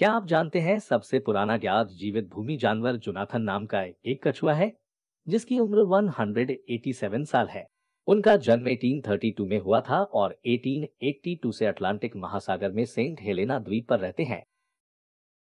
क्या आप जानते हैं सबसे पुराना ज्ञात जीवित भूमि जानवर जुनाथन नाम का एक कछुआ है जिसकी उम्र 187 साल है उनका जन्म 1832 में हुआ था और 1882 से अटलांटिक महासागर में सेंट हेलेना द्वीप पर रहते हैं